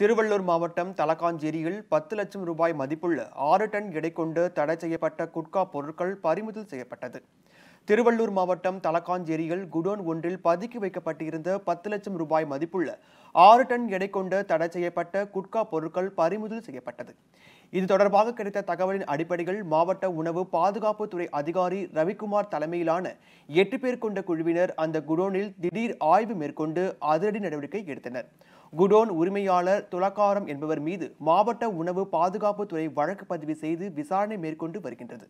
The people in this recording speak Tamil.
திருவள்ளூர் மாவட்டம் தலக்காஞ்சேரியில் பத்து லட்சம் ரூபாய் மதிப்புள்ள ஆறு டன் எடை கொண்டு தடை செய்யப்பட்ட குட்கா பொருட்கள் பறிமுதல் செய்யப்பட்டது திருவள்ளூர் மாவட்டம் தலக்காஞ்சேரியில் குடோன் ஒன்றில் பதுக்கி வைக்கப்பட்டிருந்த பத்து லட்சம் ரூபாய் மதிப்புள்ள ஆறு டன் எடை கொண்ட தடை செய்யப்பட்ட குட்கா பொருட்கள் பறிமுதல் செய்யப்பட்டது இது தொடர்பாக கிடைத்த தகவலின் அடிப்படையில் மாவட்ட உணவு பாதுகாப்புத்துறை அதிகாரி ரவிக்குமார் தலைமையிலான எட்டு பேர் கொண்ட குழுவினர் அந்த குடோனில் திடீர் ஆய்வு மேற்கொண்டு அதிரடி நடவடிக்கை எடுத்தனர் குடோன் உரிமையாளர் துலக்காரம் என்பவர் மீது மாவட்ட உணவு பாதுகாப்புத்துறை வழக்கு பதிவு செய்து விசாரணை மேற்கொண்டு வருகின்றது